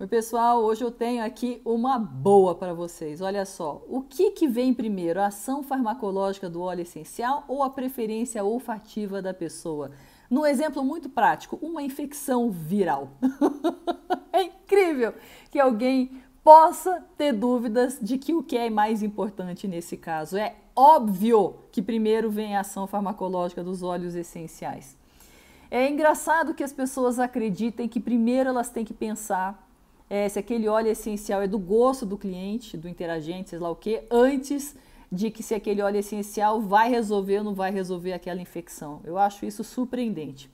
Oi, pessoal, hoje eu tenho aqui uma boa para vocês. Olha só, o que, que vem primeiro, a ação farmacológica do óleo essencial ou a preferência olfativa da pessoa? Num exemplo muito prático, uma infecção viral. é incrível que alguém possa ter dúvidas de que o que é mais importante nesse caso. É óbvio que primeiro vem a ação farmacológica dos óleos essenciais. É engraçado que as pessoas acreditem que primeiro elas têm que pensar é, se aquele óleo essencial é do gosto do cliente, do interagente, sei lá o que, antes de que se aquele óleo essencial vai resolver ou não vai resolver aquela infecção. Eu acho isso surpreendente.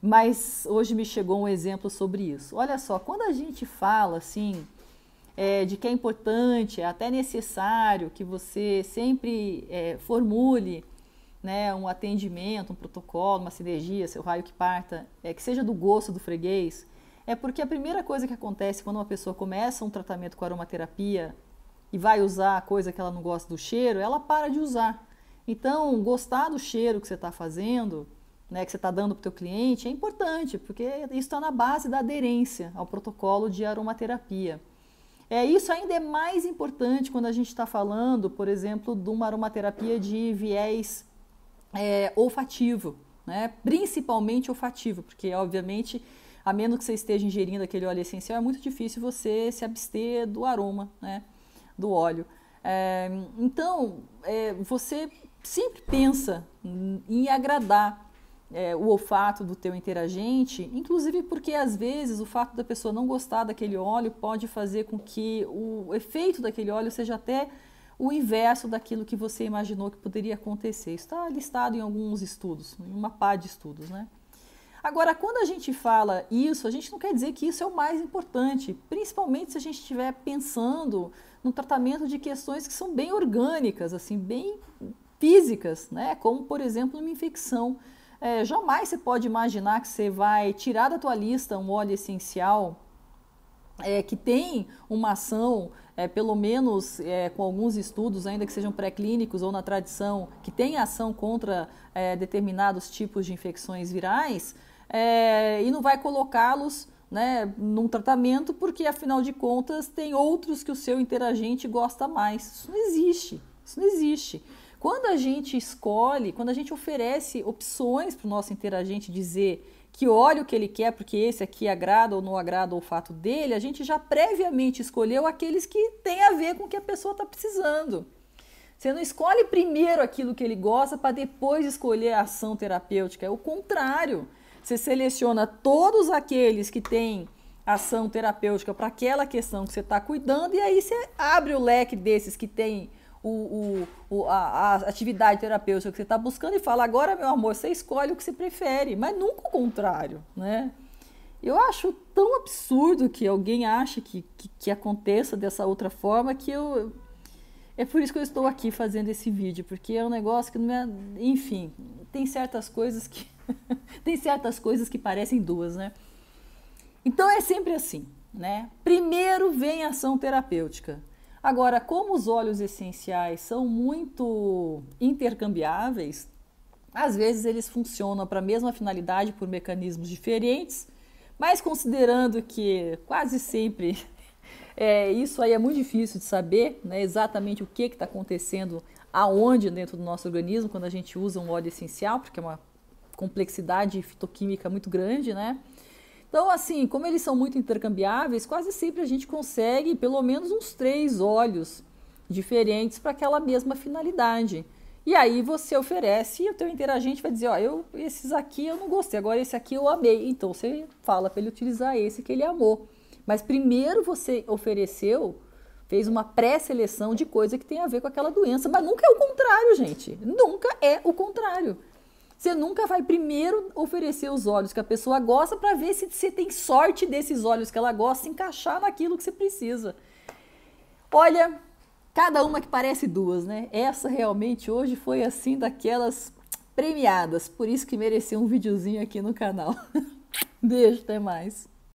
Mas hoje me chegou um exemplo sobre isso. Olha só, quando a gente fala assim é, de que é importante, é até necessário que você sempre é, formule né, um atendimento, um protocolo, uma sinergia, seu raio que parta, é, que seja do gosto do freguês, é porque a primeira coisa que acontece quando uma pessoa começa um tratamento com aromaterapia e vai usar a coisa que ela não gosta do cheiro, ela para de usar. Então, gostar do cheiro que você está fazendo, né, que você está dando para o teu cliente, é importante, porque isso está na base da aderência ao protocolo de aromaterapia. É, isso ainda é mais importante quando a gente está falando, por exemplo, de uma aromaterapia de viés é, olfativo, né? principalmente olfativo, porque obviamente a menos que você esteja ingerindo aquele óleo essencial, é muito difícil você se abster do aroma né, do óleo. É, então, é, você sempre pensa em agradar é, o olfato do teu interagente, inclusive porque às vezes o fato da pessoa não gostar daquele óleo pode fazer com que o efeito daquele óleo seja até o inverso daquilo que você imaginou que poderia acontecer. Isso está listado em alguns estudos, em uma pá de estudos, né? Agora, quando a gente fala isso, a gente não quer dizer que isso é o mais importante, principalmente se a gente estiver pensando no tratamento de questões que são bem orgânicas, assim, bem físicas, né? Como, por exemplo, uma infecção. É, jamais você pode imaginar que você vai tirar da tua lista um óleo essencial é, que tem uma ação, é, pelo menos é, com alguns estudos, ainda que sejam pré-clínicos ou na tradição, que tem ação contra é, determinados tipos de infecções virais, é, e não vai colocá-los né, num tratamento, porque afinal de contas tem outros que o seu interagente gosta mais. Isso não existe. Isso não existe. Quando a gente escolhe, quando a gente oferece opções para o nosso interagente dizer que olha o que ele quer, porque esse aqui agrada ou não agrada o fato dele, a gente já previamente escolheu aqueles que tem a ver com o que a pessoa está precisando. Você não escolhe primeiro aquilo que ele gosta para depois escolher a ação terapêutica, é o contrário. Você seleciona todos aqueles que têm ação terapêutica para aquela questão que você está cuidando e aí você abre o leque desses que têm o, o, a, a, atividade terapêutica que você está buscando e fala, agora, meu amor, você escolhe o que você prefere, mas nunca o contrário, né? Eu acho tão absurdo que alguém ache que, que, que aconteça dessa outra forma que eu... É por isso que eu estou aqui fazendo esse vídeo, porque é um negócio que não é... Enfim, tem certas coisas que... tem certas coisas que parecem duas, né? Então é sempre assim, né? Primeiro vem a ação terapêutica. Agora, como os óleos essenciais são muito intercambiáveis, às vezes eles funcionam para a mesma finalidade por mecanismos diferentes, mas considerando que quase sempre é, isso aí é muito difícil de saber né, exatamente o que está acontecendo aonde dentro do nosso organismo quando a gente usa um óleo essencial, porque é uma complexidade fitoquímica muito grande, né? Então, assim, como eles são muito intercambiáveis, quase sempre a gente consegue pelo menos uns três olhos diferentes para aquela mesma finalidade. E aí você oferece e o teu interagente vai dizer, ó, eu esses aqui eu não gostei, agora esse aqui eu amei. Então você fala para ele utilizar esse que ele amou. Mas primeiro você ofereceu, fez uma pré-seleção de coisa que tem a ver com aquela doença, mas nunca é o contrário, gente. Nunca é o contrário. Você nunca vai primeiro oferecer os olhos que a pessoa gosta para ver se você tem sorte desses olhos que ela gosta se encaixar naquilo que você precisa. Olha, cada uma que parece duas, né? Essa realmente hoje foi assim daquelas premiadas, por isso que mereceu um videozinho aqui no canal. Beijo, até mais.